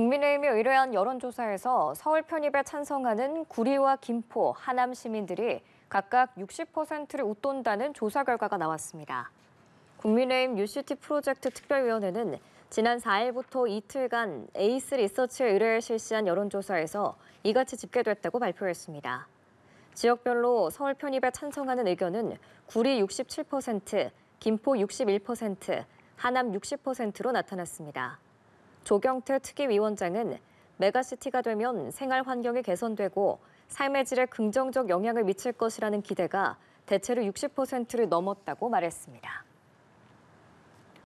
국민의힘이 의뢰한 여론조사에서 서울 편입에 찬성하는 구리와 김포, 하남 시민들이 각각 60%를 웃돈다는 조사 결과가 나왔습니다. 국민의힘 UCT 프로젝트 특별위원회는 지난 4일부터 이틀간 에이스 리서치 의뢰를 실시한 여론조사에서 이같이 집계됐다고 발표했습니다. 지역별로 서울 편입에 찬성하는 의견은 구리 67%, 김포 61%, 하남 60%로 나타났습니다. 조경태 특위위원장은 메가시티가 되면 생활 환경이 개선되고 삶의 질에 긍정적 영향을 미칠 것이라는 기대가 대체로 60%를 넘었다고 말했습니다.